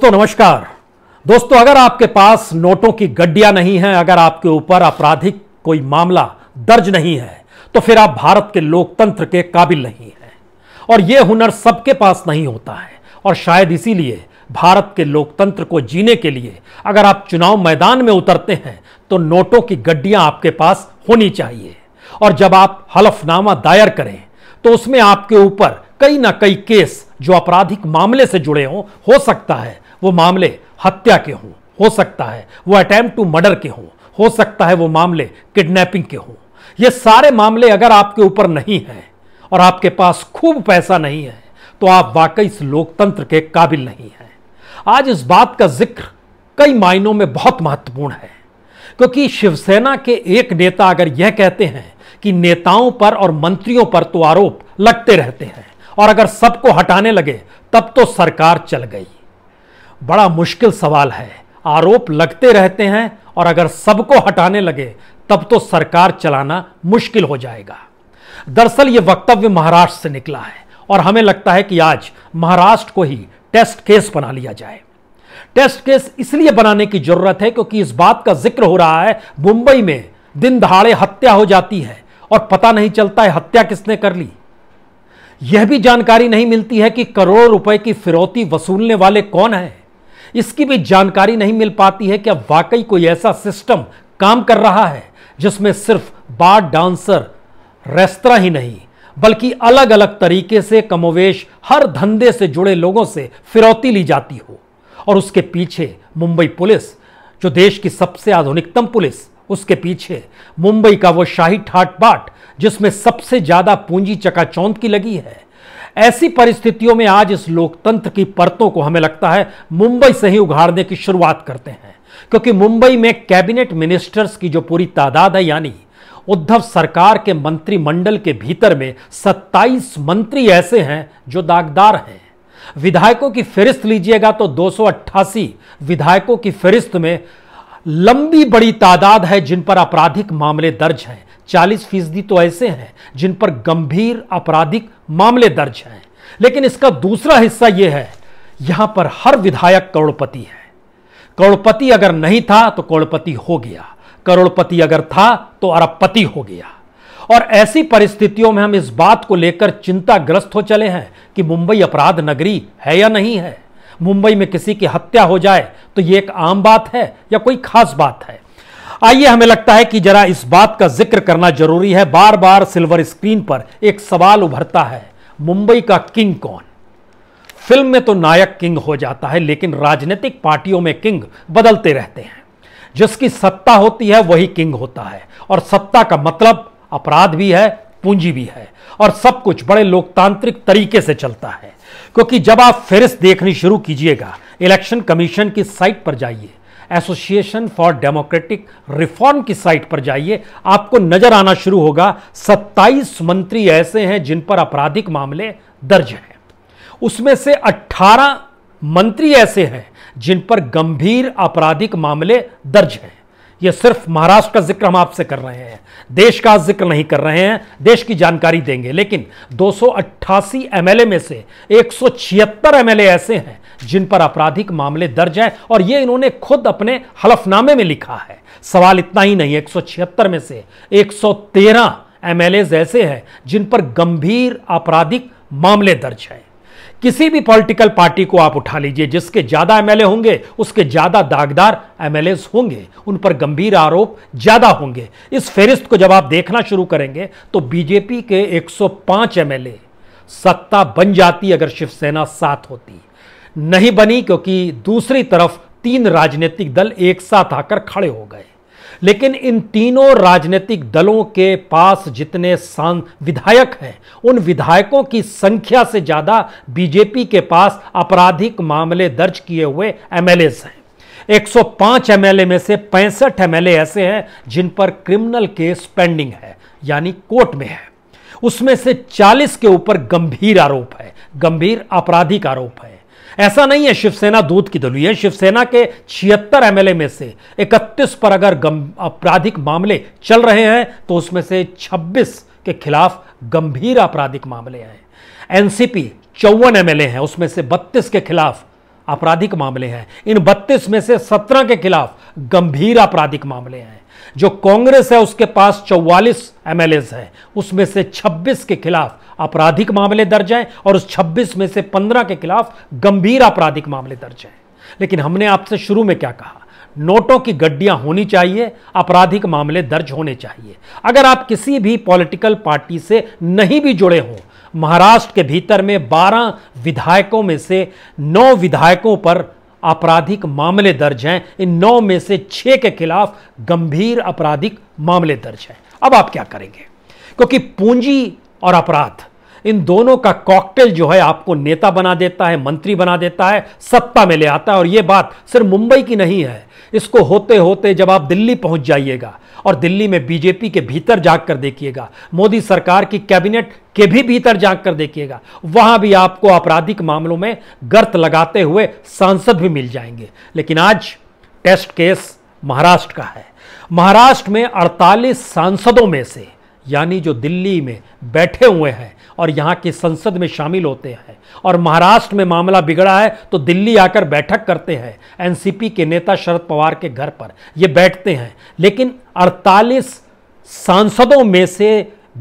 दोस्तों नमस्कार दोस्तों अगर आपके पास नोटों की गड्डियां नहीं है अगर आपके ऊपर आपराधिक कोई मामला दर्ज नहीं है तो फिर आप भारत के लोकतंत्र के काबिल नहीं हैं और यह हुनर सबके पास नहीं होता है और शायद इसीलिए भारत के लोकतंत्र को जीने के लिए अगर आप चुनाव मैदान में उतरते हैं तो नोटों की गड्डियां आपके पास होनी चाहिए और जब आप हलफनामा दायर करें तो उसमें आपके ऊपर कई ना कई केस जो आपराधिक मामले से जुड़े हों हो सकता है वो मामले हत्या के हों हो सकता है वो अटैम्प्ट टू मर्डर के हों हो सकता है वो मामले किडनैपिंग के हों ये सारे मामले अगर आपके ऊपर नहीं हैं और आपके पास खूब पैसा नहीं है तो आप वाकई इस लोकतंत्र के काबिल नहीं हैं आज इस बात का जिक्र कई मायनों में बहुत महत्वपूर्ण है क्योंकि शिवसेना के एक नेता अगर यह कहते हैं कि नेताओं पर और मंत्रियों पर तो आरोप लगते रहते हैं और अगर सबको हटाने लगे तब तो सरकार चल गई बड़ा मुश्किल सवाल है आरोप लगते रहते हैं और अगर सबको हटाने लगे तब तो सरकार चलाना मुश्किल हो जाएगा दरअसल ये वक्तव्य महाराष्ट्र से निकला है और हमें लगता है कि आज महाराष्ट्र को ही टेस्ट केस बना लिया जाए टेस्ट केस इसलिए बनाने की जरूरत है क्योंकि इस बात का जिक्र हो रहा है मुंबई में दिन दहाड़े हत्या हो जाती है और पता नहीं चलता है हत्या किसने कर ली यह भी जानकारी नहीं मिलती है कि करोड़ों रुपए की फिरौती वसूलने वाले कौन हैं इसकी भी जानकारी नहीं मिल पाती है कि अब वाकई कोई ऐसा सिस्टम काम कर रहा है जिसमें सिर्फ बार डांसर रेस्तरा ही नहीं बल्कि अलग अलग तरीके से कमोवेश हर धंधे से जुड़े लोगों से फिरौती ली जाती हो और उसके पीछे मुंबई पुलिस जो देश की सबसे आधुनिकतम पुलिस उसके पीछे मुंबई का वो शाही ठाट बाट जिसमें सबसे ज्यादा पूंजी चकाचौंध की लगी है ऐसी परिस्थितियों में आज इस लोकतंत्र की परतों को हमें लगता है मुंबई से ही उघाड़ने की शुरुआत करते हैं क्योंकि मुंबई में कैबिनेट मिनिस्टर्स की जो पूरी तादाद है यानी उद्धव सरकार के मंत्रिमंडल के भीतर में 27 मंत्री ऐसे हैं जो दागदार हैं विधायकों की फेरिस्त लीजिएगा तो दो विधायकों की फेरिस्त में लंबी बड़ी तादाद है जिन पर आपराधिक मामले दर्ज हैं चालीस फीसदी तो ऐसे हैं जिन पर गंभीर आपराधिक मामले दर्ज हैं लेकिन इसका दूसरा हिस्सा यह है यहां पर हर विधायक करोड़पति है करोड़पति अगर नहीं था तो करोड़पति हो गया करोड़पति अगर था तो अरबपति हो गया और ऐसी परिस्थितियों में हम इस बात को लेकर चिंताग्रस्त हो चले हैं कि मुंबई अपराध नगरी है या नहीं है मुंबई में किसी की हत्या हो जाए तो यह एक आम बात है या कोई खास बात है आइए हमें लगता है कि जरा इस बात का जिक्र करना जरूरी है बार बार सिल्वर स्क्रीन पर एक सवाल उभरता है मुंबई का किंग कौन फिल्म में तो नायक किंग हो जाता है लेकिन राजनीतिक पार्टियों में किंग बदलते रहते हैं जिसकी सत्ता होती है वही किंग होता है और सत्ता का मतलब अपराध भी है पूंजी भी है और सब कुछ बड़े लोकतांत्रिक तरीके से चलता है क्योंकि जब आप फेरिस देखनी शुरू कीजिएगा इलेक्शन कमीशन की साइट पर जाइए एसोसिएशन फॉर डेमोक्रेटिक रिफॉर्म की साइट पर जाइए आपको नजर आना शुरू होगा 27 मंत्री ऐसे हैं जिन पर आपराधिक मामले दर्ज हैं उसमें से 18 मंत्री ऐसे हैं जिन पर गंभीर आपराधिक मामले दर्ज हैं यह सिर्फ महाराष्ट्र का जिक्र हम आपसे कर रहे हैं देश का जिक्र नहीं कर रहे हैं देश की जानकारी देंगे लेकिन 288 एमएलए में से एक एमएलए ऐसे हैं जिन पर आपराधिक मामले दर्ज हैं और ये इन्होंने खुद अपने हलफनामे में लिखा है सवाल इतना ही नहीं एक में से 113 एमएलए ऐसे हैं जिन पर गंभीर आपराधिक मामले दर्ज हैं किसी भी पॉलिटिकल पार्टी को आप उठा लीजिए जिसके ज्यादा एमएलए होंगे उसके ज्यादा दागदार एमएलए होंगे उन पर गंभीर आरोप ज्यादा होंगे इस फेरिस्त को जब आप देखना शुरू करेंगे तो बीजेपी के 105 एमएलए सत्ता बन जाती अगर शिवसेना साथ होती नहीं बनी क्योंकि दूसरी तरफ तीन राजनीतिक दल एक साथ आकर खड़े हो गए लेकिन इन तीनों राजनीतिक दलों के पास जितने विधायक हैं उन विधायकों की संख्या से ज़्यादा बीजेपी के पास आपराधिक मामले दर्ज किए हुए एमएलए हैं 105 एमएलए में से पैंसठ एमएलए ऐसे हैं जिन पर क्रिमिनल केस पेंडिंग है यानी कोर्ट में है उसमें से 40 के ऊपर गंभीर आरोप है गंभीर आपराधिक आरोप है ऐसा नहीं है शिवसेना दूध की दलुई है शिवसेना के छिहत्तर एमएलए में से 31 पर अगर आपराधिक मामले चल रहे हैं तो उसमें से 26 के खिलाफ गंभीर आपराधिक मामले हैं एनसीपी चौवन एमएलए हैं उसमें से 32 के खिलाफ आपराधिक मामले हैं इन 32 में से 17 के खिलाफ गंभीर आपराधिक मामले हैं जो कांग्रेस है उसके पास 44 एम हैं उसमें से 26 के खिलाफ आपराधिक मामले दर्ज हैं और उस 26 में से 15 के खिलाफ गंभीर आपराधिक मामले दर्ज हैं लेकिन हमने आपसे शुरू में क्या कहा नोटों की गड्डियां होनी चाहिए आपराधिक मामले दर्ज होने चाहिए अगर आप किसी भी पॉलिटिकल पार्टी से नहीं भी जुड़े हों महाराष्ट्र के भीतर में 12 विधायकों में से 9 विधायकों पर आपराधिक मामले दर्ज हैं इन नौ में से छह के खिलाफ गंभीर आपराधिक मामले दर्ज हैं अब आप क्या करेंगे क्योंकि पूंजी और अपराध इन दोनों का कॉकटेल जो है आपको नेता बना देता है मंत्री बना देता है सत्ता में ले आता है और ये बात सिर्फ मुंबई की नहीं है इसको होते होते जब आप दिल्ली पहुंच जाइएगा और दिल्ली में बीजेपी के भीतर जाग कर देखिएगा मोदी सरकार की कैबिनेट के भी भीतर जाग कर देखिएगा वहां भी आपको आपराधिक मामलों में गर्त लगाते हुए सांसद भी मिल जाएंगे लेकिन आज टेस्ट केस महाराष्ट्र का है महाराष्ट्र में 48 सांसदों में से यानी जो दिल्ली में बैठे हुए हैं और यहाँ की संसद में शामिल होते हैं और महाराष्ट्र में मामला बिगड़ा है तो दिल्ली आकर बैठक करते हैं एनसीपी के नेता शरद पवार के घर पर ये बैठते हैं लेकिन 48 सांसदों में से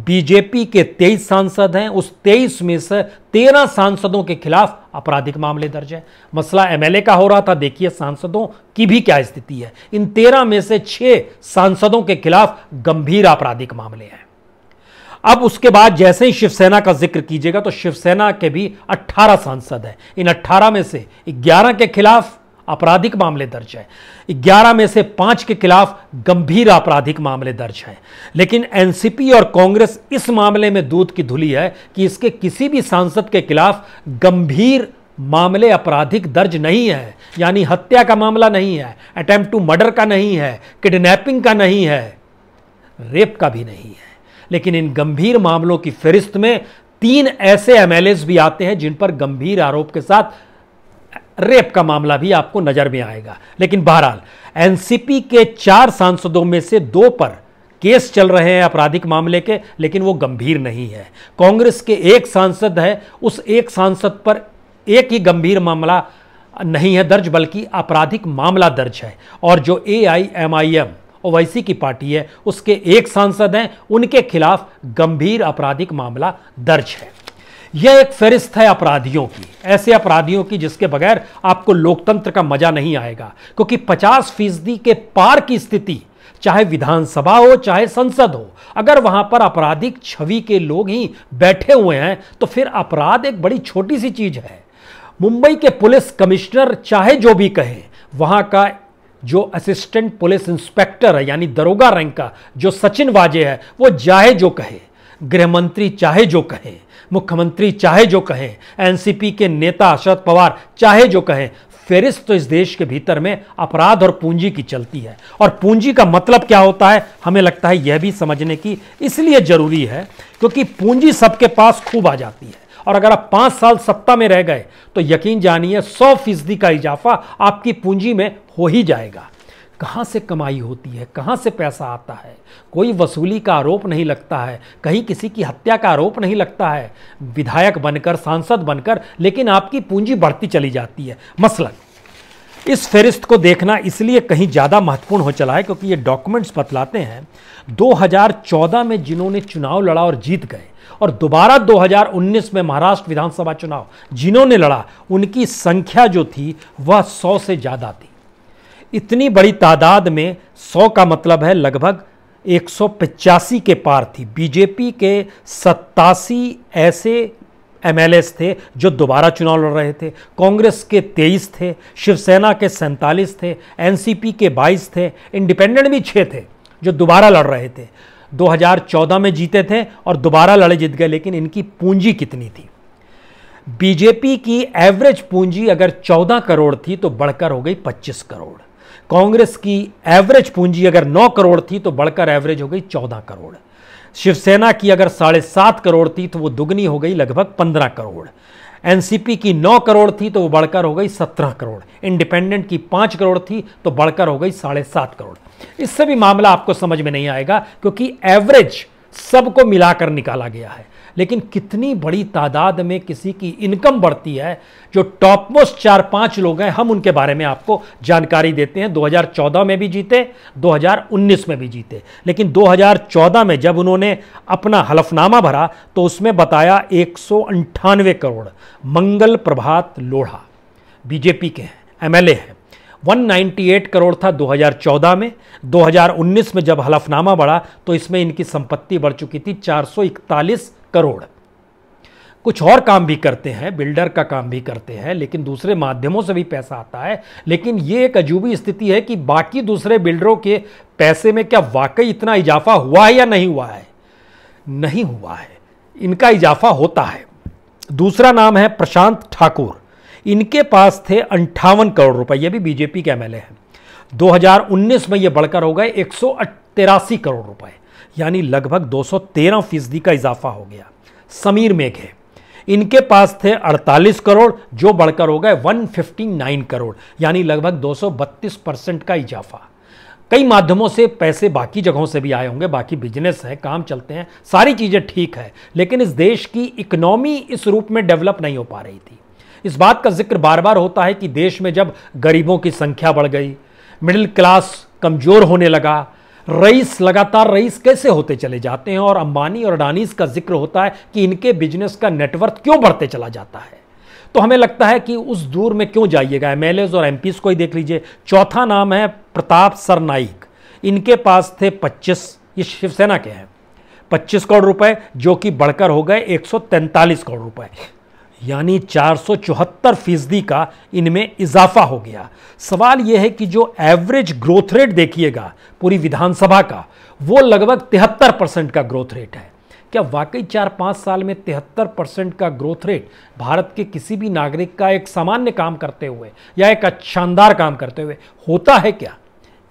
बीजेपी के 23 सांसद हैं उस 23 में से 13 सांसदों के खिलाफ आपराधिक मामले दर्ज है मसला एमएलए का हो रहा था देखिए सांसदों की भी क्या स्थिति है इन 13 में से 6 सांसदों के खिलाफ गंभीर आपराधिक मामले हैं अब उसके बाद जैसे ही शिवसेना का जिक्र कीजिएगा तो शिवसेना के भी 18 सांसद हैं इन 18 में से 11 के खिलाफ आपराधिक मामले दर्ज है 11 में से 5 के खिलाफ गंभीर आपराधिक मामले दर्ज हैं लेकिन एनसीपी और कांग्रेस इस मामले में दूध की धुली है कि इसके किसी भी सांसद के खिलाफ गंभीर मामले आपराधिक दर्ज नहीं है यानी हत्या का मामला नहीं है अटैम्प्ट टू मर्डर का नहीं है किडनैपिंग का नहीं है रेप का भी नहीं है लेकिन इन गंभीर मामलों की फहरिस्त में तीन ऐसे एमएलएस भी आते हैं जिन पर गंभीर आरोप के साथ रेप का मामला भी आपको नजर में आएगा लेकिन बहरहाल एनसीपी के चार सांसदों में से दो पर केस चल रहे हैं आपराधिक मामले के लेकिन वो गंभीर नहीं है कांग्रेस के एक सांसद है उस एक सांसद पर एक ही गंभीर मामला नहीं है दर्ज बल्कि आपराधिक मामला दर्ज है और जो A I M I M Owaisi की पार्टी है उसके एक सांसद हैं उनके खिलाफ गंभीर आपराधिक मामला दर्ज है यह एक फहरिस्त है अपराधियों की ऐसे अपराधियों की जिसके बगैर आपको लोकतंत्र का मजा नहीं आएगा क्योंकि 50 फीसदी के पार की स्थिति चाहे विधानसभा हो चाहे संसद हो अगर वहां पर आपराधिक छवि के लोग ही बैठे हुए हैं तो फिर अपराध एक बड़ी छोटी सी चीज है मुंबई के पुलिस कमिश्नर चाहे जो भी कहें वहां का जो असिस्टेंट पुलिस इंस्पेक्टर है यानी दरोगा रैंक का जो सचिन वाजे है वो चाहे जो कहे गृहमंत्री चाहे जो कहें मुख्यमंत्री चाहे जो कहें एनसीपी के नेता शरद पवार चाहे जो कहें फेरिस्त तो इस देश के भीतर में अपराध और पूंजी की चलती है और पूंजी का मतलब क्या होता है हमें लगता है यह भी समझने की इसलिए ज़रूरी है क्योंकि पूंजी सबके पास खूब आ जाती है और अगर आप पांच साल सत्ता में रह गए तो यकीन जानिए सौ फीसदी का इजाफा आपकी पूंजी में हो ही जाएगा कहाँ से कमाई होती है कहाँ से पैसा आता है कोई वसूली का आरोप नहीं लगता है कहीं किसी की हत्या का आरोप नहीं लगता है विधायक बनकर सांसद बनकर लेकिन आपकी पूंजी बढ़ती चली जाती है मसलन इस फहरिस्त को देखना इसलिए कहीं ज़्यादा महत्वपूर्ण हो चला है क्योंकि ये डॉक्यूमेंट्स बतलाते हैं 2014 में जिन्होंने चुनाव लड़ा और जीत गए और दोबारा 2019 में महाराष्ट्र विधानसभा चुनाव जिन्होंने लड़ा उनकी संख्या जो थी वह सौ से ज़्यादा थी इतनी बड़ी तादाद में सौ का मतलब है लगभग एक के पार थी बीजेपी के सत्तासी ऐसे एम थे जो दोबारा चुनाव लड़ रहे थे कांग्रेस के 23 थे शिवसेना के सैंतालीस थे एनसीपी के 22 थे इंडिपेंडेंट भी छः थे जो दोबारा लड़ रहे थे 2014 में जीते थे और दोबारा लड़े जीत गए लेकिन इनकी पूंजी कितनी थी बीजेपी की एवरेज पूंजी अगर 14 करोड़ थी तो बढ़कर हो गई 25 करोड़ कांग्रेस की एवरेज पूंजी अगर 9 करोड़ थी तो बढ़कर एवरेज हो गई 14 करोड़ शिवसेना की अगर साढ़े सात करोड़ थी तो वो दुगनी हो गई लगभग 15 करोड़ एनसीपी की 9 करोड़ थी तो वो बढ़कर हो गई 17 करोड़ इंडिपेंडेंट की 5 करोड़ थी तो बढ़कर हो गई साढ़े सात करोड़ इससे भी मामला आपको समझ में नहीं आएगा क्योंकि एवरेज सबको मिलाकर निकाला गया है लेकिन कितनी बड़ी तादाद में किसी की इनकम बढ़ती है जो टॉप मोस्ट चार पांच लोग हैं हम उनके बारे में आपको जानकारी देते हैं 2014 में भी जीते 2019 में भी जीते लेकिन 2014 में जब उन्होंने अपना हलफनामा भरा तो उसमें बताया एक करोड़ मंगल प्रभात लोढ़ा बीजेपी के हैं एमएलए हैं 198 करोड़ था 2014 में 2019 में जब हलफनामा बढ़ा तो इसमें इनकी संपत्ति बढ़ चुकी थी 441 करोड़ कुछ और काम भी करते हैं बिल्डर का काम भी करते हैं लेकिन दूसरे माध्यमों से भी पैसा आता है लेकिन ये एक अजूबी स्थिति है कि बाकी दूसरे बिल्डरों के पैसे में क्या वाकई इतना इजाफा हुआ है या नहीं हुआ है नहीं हुआ है इनका इजाफा होता है दूसरा नाम है प्रशांत ठाकुर इनके पास थे अंठावन करोड़ रुपए ये भी बीजेपी के एमएलए हैं 2019 में ये बढ़कर हो गए एक करोड़ रुपए यानी लगभग 213 फीसदी का इजाफा हो गया समीर मेघे इनके पास थे 48 करोड़ जो बढ़कर हो गए 159 करोड़ यानी लगभग 232 परसेंट का इजाफा कई माध्यमों से पैसे बाकी जगहों से भी आए होंगे बाकी बिजनेस है काम चलते हैं सारी चीज़ें ठीक है लेकिन इस देश की इकोनॉमी इस रूप में डेवलप नहीं हो पा रही थी इस बात का जिक्र बार बार होता है कि देश में जब गरीबों की संख्या बढ़ गई मिडिल क्लास कमज़ोर होने लगा रईस लगातार रईस कैसे होते चले जाते हैं और अंबानी और अडानीस का जिक्र होता है कि इनके बिजनेस का नेटवर्क क्यों बढ़ते चला जाता है तो हमें लगता है कि उस दूर में क्यों जाइएगा एम और एम को ही देख लीजिए चौथा नाम है प्रताप सरनाइक इनके पास थे पच्चीस ये शिवसेना के हैं 25 करोड़ रुपए जो कि बढ़कर हो गए 143 करोड़ रुपए यानी चार फीसदी का इनमें इजाफा हो गया सवाल यह है कि जो एवरेज ग्रोथ रेट देखिएगा पूरी विधानसभा का वो लगभग तिहत्तर परसेंट का ग्रोथ रेट है क्या वाकई चार पाँच साल में तिहत्तर परसेंट का ग्रोथ रेट भारत के किसी भी नागरिक का एक सामान्य काम करते हुए या एक शानदार काम करते हुए होता है क्या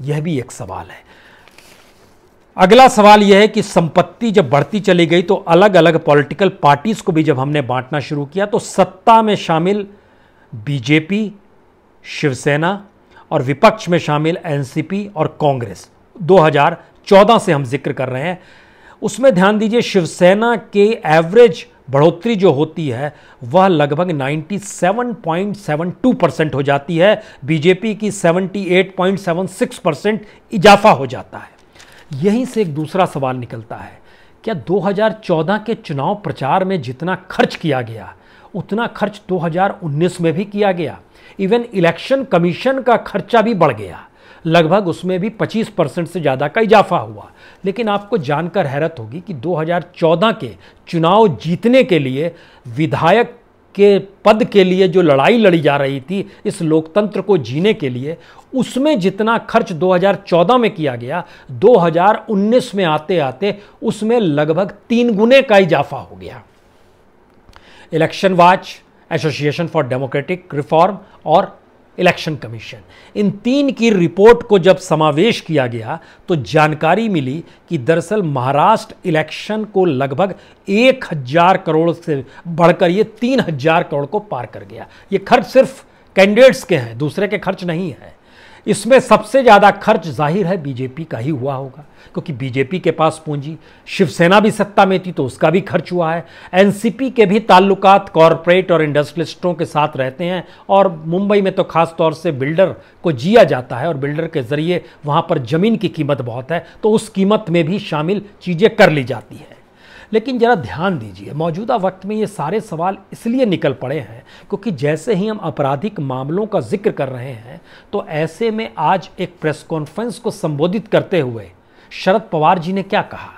यह भी एक सवाल है अगला सवाल यह है कि संपत्ति जब बढ़ती चली गई तो अलग अलग पॉलिटिकल पार्टीज को भी जब हमने बांटना शुरू किया तो सत्ता में शामिल बीजेपी शिवसेना और विपक्ष में शामिल एनसीपी और कांग्रेस 2014 से हम जिक्र कर रहे हैं उसमें ध्यान दीजिए शिवसेना के एवरेज बढ़ोतरी जो होती है वह लगभग 97.72 परसेंट हो जाती है बीजेपी की 78.76 परसेंट इजाफा हो जाता है यहीं से एक दूसरा सवाल निकलता है क्या 2014 के चुनाव प्रचार में जितना खर्च किया गया उतना खर्च 2019 में भी किया गया इवन इलेक्शन कमीशन का खर्चा भी बढ़ गया लगभग उसमें भी 25 परसेंट से ज़्यादा का इजाफा हुआ लेकिन आपको जानकर हैरत होगी कि 2014 के चुनाव जीतने के लिए विधायक के पद के लिए जो लड़ाई लड़ी जा रही थी इस लोकतंत्र को जीने के लिए उसमें जितना खर्च 2014 में किया गया 2019 में आते आते उसमें लगभग तीन गुने का इजाफा हो गया election watch Association for Democratic Reform और इलेक्शन कमीशन इन तीन की रिपोर्ट को जब समावेश किया गया तो जानकारी मिली कि दरअसल महाराष्ट्र इलेक्शन को लगभग एक हजार करोड़ से बढ़कर ये तीन हजार करोड़ को पार कर गया ये खर्च सिर्फ कैंडिडेट्स के हैं दूसरे के खर्च नहीं है इसमें सबसे ज़्यादा खर्च जाहिर है बीजेपी का ही हुआ होगा क्योंकि बीजेपी के पास पूंजी शिवसेना भी सत्ता में थी तो उसका भी खर्च हुआ है एनसीपी के भी ताल्लुकात कॉरपोरेट और इंडस्ट्रियलिस्टों के साथ रहते हैं और मुंबई में तो खास तौर से बिल्डर को जिया जाता है और बिल्डर के ज़रिए वहाँ पर ज़मीन की कीमत बहुत है तो उस कीमत में भी शामिल चीज़ें कर ली जाती है लेकिन ज़रा ध्यान दीजिए मौजूदा वक्त में ये सारे सवाल इसलिए निकल पड़े हैं क्योंकि जैसे ही हम आपराधिक मामलों का जिक्र कर रहे हैं तो ऐसे में आज एक प्रेस कॉन्फ्रेंस को संबोधित करते हुए शरद पवार जी ने क्या कहा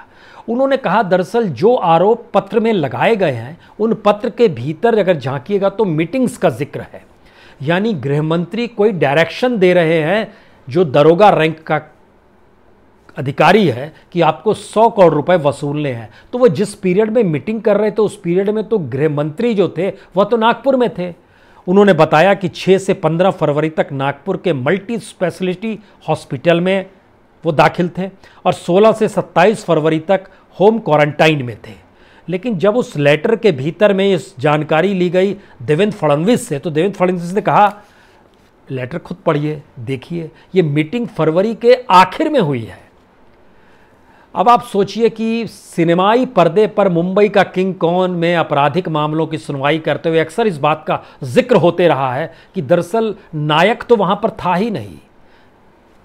उन्होंने कहा दरअसल जो आरोप पत्र में लगाए गए हैं उन पत्र के भीतर अगर झांकिएगा तो मीटिंग्स का जिक्र है यानी गृह मंत्री कोई डायरेक्शन दे रहे हैं जो दरोगा रैंक का अधिकारी है कि आपको सौ करोड़ रुपए वसूलने हैं तो वो जिस पीरियड में मीटिंग कर रहे थे उस पीरियड में तो गृह मंत्री जो थे वह तो नागपुर में थे उन्होंने बताया कि 6 से 15 फरवरी तक नागपुर के मल्टी स्पेशलिटी हॉस्पिटल में वो दाखिल थे और 16 से 27 फरवरी तक होम क्वारंटाइन में थे लेकिन जब उस लेटर के भीतर में इस जानकारी ली गई देवेंद्र फडणवीस से तो देवेंद्र फडणवीस ने कहा लेटर खुद पढ़िए देखिए ये मीटिंग फरवरी के आखिर में हुई है अब आप सोचिए कि सिनेमाई पर्दे पर मुंबई का किंग कौन में आपराधिक मामलों की सुनवाई करते हुए अक्सर इस बात का जिक्र होते रहा है कि दरअसल नायक तो वहाँ पर था ही नहीं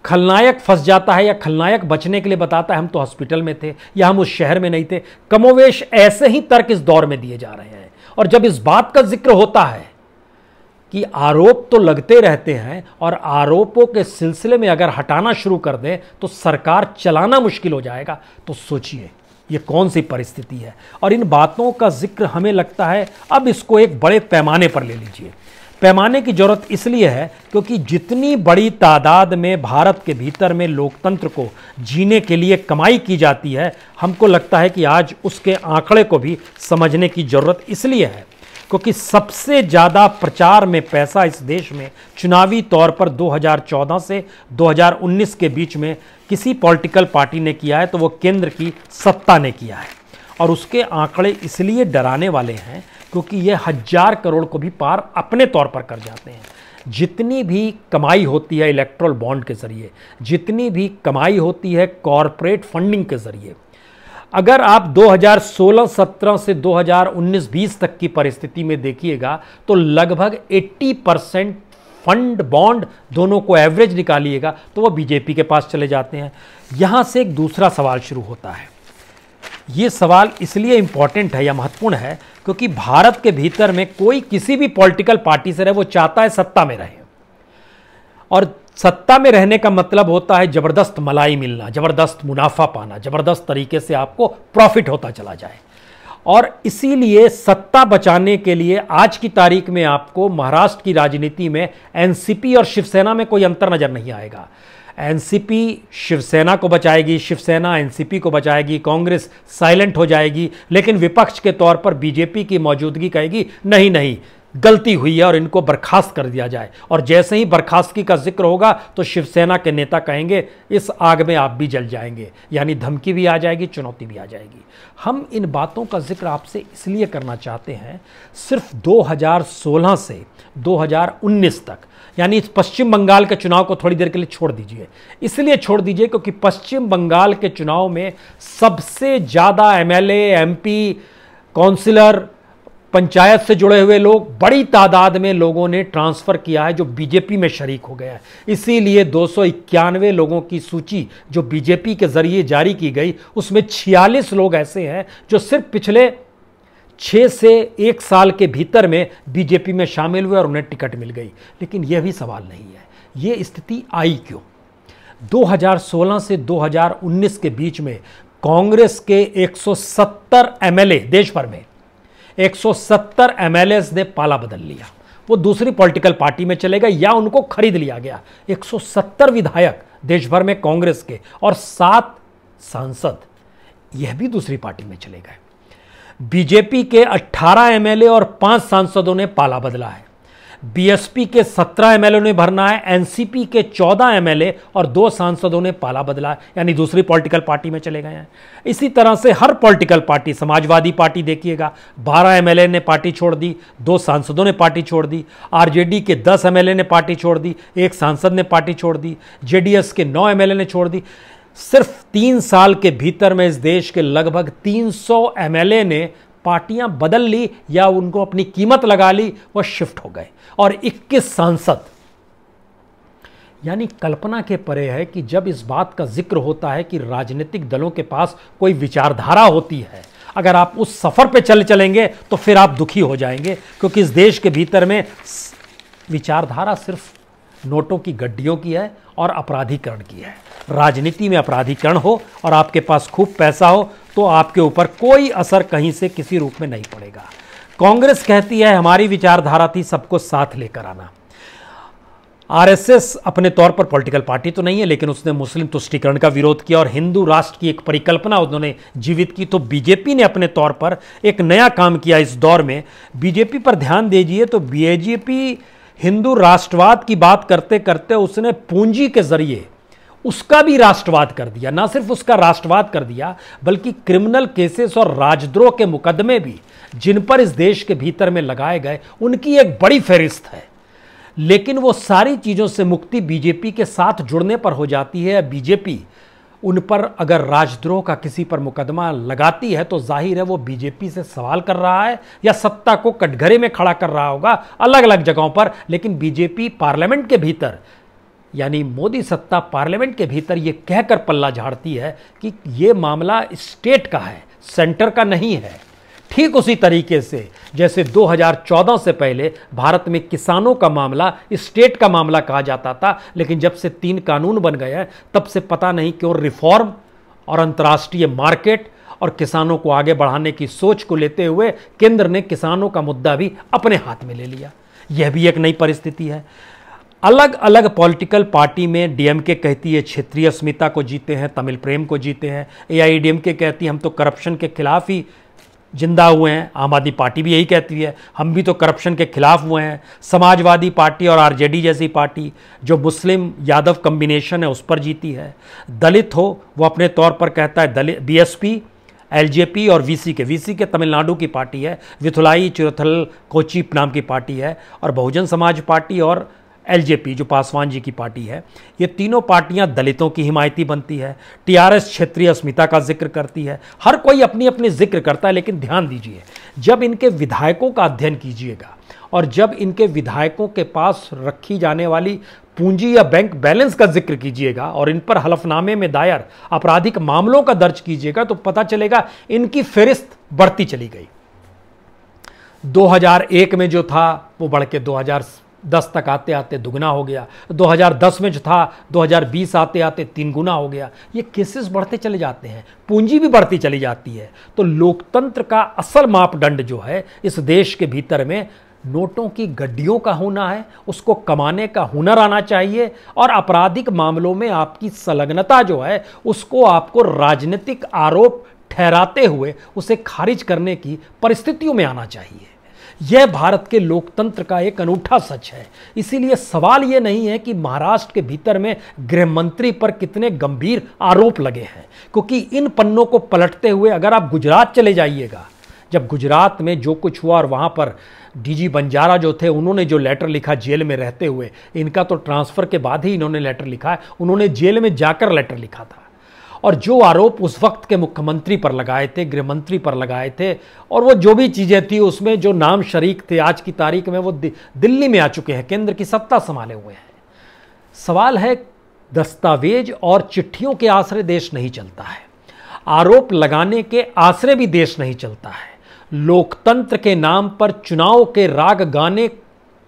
खलनायक फंस जाता है या खलनायक बचने के लिए बताता है हम तो हॉस्पिटल में थे या हम उस शहर में नहीं थे कमोवेश ऐसे ही तर्क इस दौर में दिए जा रहे हैं और जब इस बात का जिक्र होता है कि आरोप तो लगते रहते हैं और आरोपों के सिलसिले में अगर हटाना शुरू कर दें तो सरकार चलाना मुश्किल हो जाएगा तो सोचिए ये कौन सी परिस्थिति है और इन बातों का जिक्र हमें लगता है अब इसको एक बड़े पैमाने पर ले लीजिए पैमाने की जरूरत इसलिए है क्योंकि जितनी बड़ी तादाद में भारत के भीतर में लोकतंत्र को जीने के लिए कमाई की जाती है हमको लगता है कि आज उसके आंकड़े को भी समझने की जरूरत इसलिए है क्योंकि सबसे ज़्यादा प्रचार में पैसा इस देश में चुनावी तौर पर 2014 से 2019 के बीच में किसी पॉलिटिकल पार्टी ने किया है तो वो केंद्र की सत्ता ने किया है और उसके आंकड़े इसलिए डराने वाले हैं क्योंकि ये हज़ार करोड़ को भी पार अपने तौर पर कर जाते हैं जितनी भी कमाई होती है इलेक्ट्रल बॉन्ड के ज़रिए जितनी भी कमाई होती है कॉरपोरेट फंडिंग के ज़रिए अगर आप 2016-17 से 2019-20 तक की परिस्थिति में देखिएगा तो लगभग 80 परसेंट फंड बॉन्ड दोनों को एवरेज निकालिएगा तो वह बीजेपी के पास चले जाते हैं यहां से एक दूसरा सवाल शुरू होता है ये सवाल इसलिए इम्पॉर्टेंट है या महत्वपूर्ण है क्योंकि भारत के भीतर में कोई किसी भी पॉलिटिकल पार्टी से रहे वो चाहता है सत्ता में रहे और सत्ता में रहने का मतलब होता है जबरदस्त मलाई मिलना जबरदस्त मुनाफा पाना जबरदस्त तरीके से आपको प्रॉफिट होता चला जाए और इसीलिए सत्ता बचाने के लिए आज की तारीख में आपको महाराष्ट्र की राजनीति में एनसीपी और शिवसेना में कोई अंतर नजर नहीं आएगा एनसीपी शिवसेना को बचाएगी शिवसेना एनसीपी को बचाएगी कांग्रेस साइलेंट हो जाएगी लेकिन विपक्ष के तौर पर बीजेपी की मौजूदगी कहेगी नहीं नहीं गलती हुई है और इनको बर्खास्त कर दिया जाए और जैसे ही बर्खास्तगी का जिक्र होगा तो शिवसेना के नेता कहेंगे इस आग में आप भी जल जाएंगे यानी धमकी भी आ जाएगी चुनौती भी आ जाएगी हम इन बातों का जिक्र आपसे इसलिए करना चाहते हैं सिर्फ 2016 से 2019 तक यानी इस पश्चिम बंगाल के चुनाव को थोड़ी देर के लिए छोड़ दीजिए इसलिए छोड़ दीजिए क्योंकि पश्चिम बंगाल के चुनाव में सबसे ज़्यादा एम पी काउंसिलर पंचायत से जुड़े हुए लोग बड़ी तादाद में लोगों ने ट्रांसफ़र किया है जो बीजेपी में शरीक हो गया है इसीलिए दो लोगों की सूची जो बीजेपी के ज़रिए जारी की गई उसमें छियालीस लोग ऐसे हैं जो सिर्फ पिछले छः से एक साल के भीतर में बीजेपी में शामिल हुए और उन्हें टिकट मिल गई लेकिन यह भी सवाल नहीं है ये स्थिति आई क्यों 2016 से 2019 के बीच में कांग्रेस के 170 एमएलए देश भर में 170 एमएलएस ने पाला बदल लिया वो दूसरी पॉलिटिकल पार्टी में चले गए या उनको खरीद लिया गया 170 विधायक देश भर में कांग्रेस के और सात सांसद यह भी दूसरी पार्टी में चले गए बीजेपी के 18 एमएलए और पांच सांसदों ने पाला बदला है बीएसपी के 17 एमएलए ने भरना है एनसीपी के 14 एमएलए और दो सांसदों ने पाला बदला यानी दूसरी पॉलिटिकल पार्टी में चले गए हैं इसी तरह से हर पॉलिटिकल पार्टी समाजवादी पार्टी देखिएगा 12 एमएलए ने पार्टी छोड़ दी दो सांसदों ने पार्टी छोड़ दी आरजेडी के 10 एमएलए ने पार्टी छोड़ दी एक सांसद ने पार्टी छोड़ दी जेडीएस के नौ एमएलए ने छोड़ दी सिर्फ तीन साल के भीतर में इस देश के लगभग 300 एमएलए ने पार्टियां बदल ली या उनको अपनी कीमत लगा ली वह शिफ्ट हो गए और 21 सांसद यानी कल्पना के परे है कि जब इस बात का जिक्र होता है कि राजनीतिक दलों के पास कोई विचारधारा होती है अगर आप उस सफ़र पे चल चलेंगे तो फिर आप दुखी हो जाएंगे क्योंकि इस देश के भीतर में विचारधारा सिर्फ नोटों की गड्डियों की है और अपराधीकरण की है राजनीति में अपराधीकरण हो और आपके पास खूब पैसा हो तो आपके ऊपर कोई असर कहीं से किसी रूप में नहीं पड़ेगा कांग्रेस कहती है हमारी विचारधारा थी सबको साथ लेकर आना आरएसएस अपने तौर पर पॉलिटिकल पार्टी तो नहीं है लेकिन उसने मुस्लिम तुष्टिकरण का विरोध किया और हिंदू राष्ट्र की एक परिकल्पना उन्होंने जीवित की तो बीजेपी ने अपने तौर पर एक नया काम किया इस दौर में बीजेपी पर ध्यान दीजिए तो बीजेपी हिंदू राष्ट्रवाद की बात करते करते उसने पूंजी के जरिए उसका भी राष्ट्रवाद कर दिया ना सिर्फ उसका राष्ट्रवाद कर दिया बल्कि क्रिमिनल केसेस और राजद्रोह के मुकदमे भी जिन पर इस देश के भीतर में लगाए गए उनकी एक बड़ी फहरिस्त है लेकिन वो सारी चीज़ों से मुक्ति बीजेपी के साथ जुड़ने पर हो जाती है बीजेपी उन पर अगर राजद्रोह का किसी पर मुकदमा लगाती है तो जाहिर है वो बीजेपी से सवाल कर रहा है या सत्ता को कटघरे में खड़ा कर रहा होगा अलग अलग जगहों पर लेकिन बीजेपी पार्लियामेंट के भीतर यानी मोदी सत्ता पार्लियामेंट के भीतर ये कहकर पल्ला झाड़ती है कि ये मामला स्टेट का है सेंटर का नहीं है ठीक उसी तरीके से जैसे 2014 से पहले भारत में किसानों का मामला स्टेट का मामला कहा जाता था लेकिन जब से तीन कानून बन गए हैं तब से पता नहीं क्यों रिफॉर्म और अंतर्राष्ट्रीय मार्केट और किसानों को आगे बढ़ाने की सोच को लेते हुए केंद्र ने किसानों का मुद्दा भी अपने हाथ में ले लिया यह भी एक नई परिस्थिति है अलग अलग पॉलिटिकल पार्टी में डीएमके कहती है क्षेत्रीय अस्मिता को जीते हैं तमिल प्रेम को जीते हैं ए आई कहती है हम तो करप्शन के खिलाफ ही जिंदा हुए हैं आम आदमी पार्टी भी यही कहती है हम भी तो करप्शन के खिलाफ हुए हैं समाजवादी पार्टी और आरजेडी जैसी पार्टी जो मुस्लिम यादव कम्बिनेशन है उस पर जीती है दलित हो वो अपने तौर पर कहता है दलित बीएसपी एलजेपी और VC K VC K Tamil Nadu की पार्टी है विथुलाई चिरथल कोचीप नाम की पार्टी है और बहुजन समाज पार्टी और एल जो पासवान जी की पार्टी है ये तीनों पार्टियां दलितों की हिमायती बनती है टीआरएस क्षेत्रीय अस्मिता का जिक्र करती है हर कोई अपनी अपनी जिक्र करता है लेकिन ध्यान दीजिए जब इनके विधायकों का अध्ययन कीजिएगा और जब इनके विधायकों के पास रखी जाने वाली पूंजी या बैंक बैलेंस का जिक्र कीजिएगा और इन पर हलफनामे में दायर आपराधिक मामलों का दर्ज कीजिएगा तो पता चलेगा इनकी फेरिस्त बढ़ती चली गई 2001 में जो था वो बढ़ के 2000 दस तक आते आते दुगना हो गया 2010 में जो था 2020 आते आते तीन गुना हो गया ये केसेस बढ़ते चले जाते हैं पूंजी भी बढ़ती चली जाती है तो लोकतंत्र का असल मापदंड जो है इस देश के भीतर में नोटों की गड्डियों का होना है उसको कमाने का हुनर आना चाहिए और आपराधिक मामलों में आपकी संलग्नता जो है उसको आपको राजनीतिक आरोप ठहराते हुए उसे खारिज करने की परिस्थितियों में आना चाहिए यह भारत के लोकतंत्र का एक अनूठा सच है इसीलिए सवाल ये नहीं है कि महाराष्ट्र के भीतर में गृह मंत्री पर कितने गंभीर आरोप लगे हैं क्योंकि इन पन्नों को पलटते हुए अगर आप गुजरात चले जाइएगा जब गुजरात में जो कुछ हुआ और वहाँ पर डीजी बंजारा जो थे उन्होंने जो लेटर लिखा जेल में रहते हुए इनका तो ट्रांसफ़र के बाद ही इन्होंने लेटर लिखा है उन्होंने जेल में जाकर लेटर लिखा था और जो आरोप उस वक्त के मुख्यमंत्री पर लगाए थे गृहमंत्री पर लगाए थे और वो जो भी चीज़ें थी उसमें जो नाम शरीक थे आज की तारीख में वो दिल्ली में आ चुके हैं केंद्र की सत्ता संभाले हुए हैं सवाल है दस्तावेज और चिट्ठियों के आश्रय देश नहीं चलता है आरोप लगाने के आश्रय भी देश नहीं चलता है लोकतंत्र के नाम पर चुनाव के राग गाने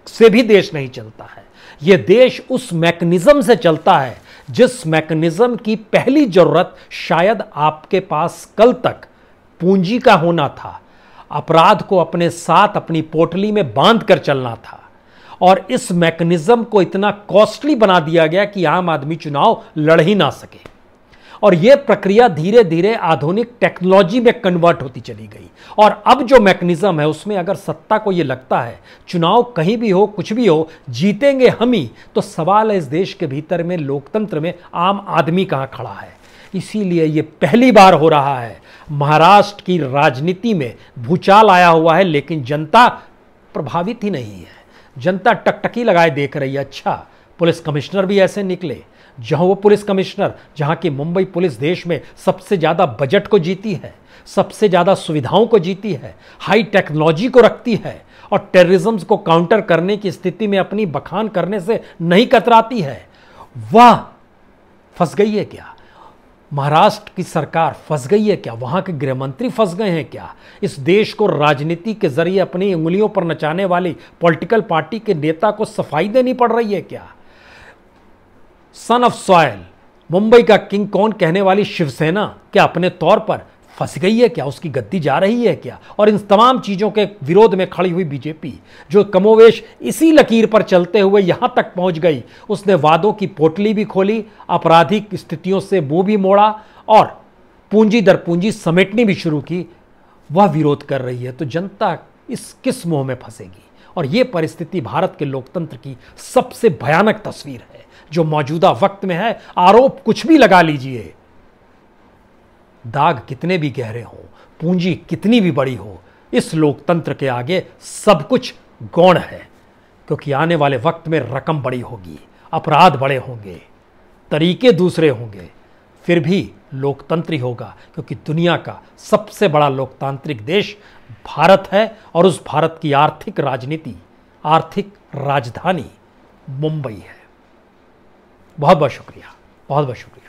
से भी देश नहीं चलता है यह देश उस मैकेनिज्म से चलता है जिस मैकेनिज्म की पहली जरूरत शायद आपके पास कल तक पूंजी का होना था अपराध को अपने साथ अपनी पोटली में बांध कर चलना था और इस मैकेनिज्म को इतना कॉस्टली बना दिया गया कि आम आदमी चुनाव लड़ ही ना सके और ये प्रक्रिया धीरे धीरे आधुनिक टेक्नोलॉजी में कन्वर्ट होती चली गई और अब जो मैकेनिज्म है उसमें अगर सत्ता को ये लगता है चुनाव कहीं भी हो कुछ भी हो जीतेंगे हम ही तो सवाल है इस देश के भीतर में लोकतंत्र में आम आदमी कहाँ खड़ा है इसीलिए ये पहली बार हो रहा है महाराष्ट्र की राजनीति में भूचाल आया हुआ है लेकिन जनता प्रभावित ही नहीं है जनता टकटकी लगाए देख रही है अच्छा पुलिस कमिश्नर भी ऐसे निकले जहां वो पुलिस कमिश्नर जहां की मुंबई पुलिस देश में सबसे ज़्यादा बजट को जीती है सबसे ज़्यादा सुविधाओं को जीती है हाई टेक्नोलॉजी को रखती है और टेररिज्म को काउंटर करने की स्थिति में अपनी बखान करने से नहीं कतराती है वह फंस गई है क्या महाराष्ट्र की सरकार फंस गई है क्या वहां के गृहमंत्री फंस गए हैं क्या इस देश को राजनीति के जरिए अपनी उंगलियों पर नचाने वाली पॉलिटिकल पार्टी के नेता को सफाई देनी पड़ रही है क्या सन ऑफ सॉयल मुंबई का किंग कौन कहने वाली शिवसेना क्या अपने तौर पर फंस गई है क्या उसकी गद्दी जा रही है क्या और इन तमाम चीज़ों के विरोध में खड़ी हुई बीजेपी जो कमोवेश इसी लकीर पर चलते हुए यहाँ तक पहुँच गई उसने वादों की पोटली भी खोली आपराधिक स्थितियों से मुंह भी मोड़ा और पूंजी दर पूंजी समेटनी भी शुरू की वह विरोध कर रही है तो जनता इस किस मुंह में फंसेगी और ये परिस्थिति भारत के लोकतंत्र की सबसे भयानक तस्वीर है जो मौजूदा वक्त में है आरोप कुछ भी लगा लीजिए दाग कितने भी गहरे हो पूंजी कितनी भी बड़ी हो इस लोकतंत्र के आगे सब कुछ गौण है क्योंकि आने वाले वक्त में रकम बड़ी होगी अपराध बड़े होंगे तरीके दूसरे होंगे फिर भी लोकतंत्री होगा क्योंकि दुनिया का सबसे बड़ा लोकतांत्रिक देश भारत है और उस भारत की आर्थिक राजनीति आर्थिक राजधानी मुंबई है बहुत बहुत शुक्रिया बहुत बहुत शुक्रिया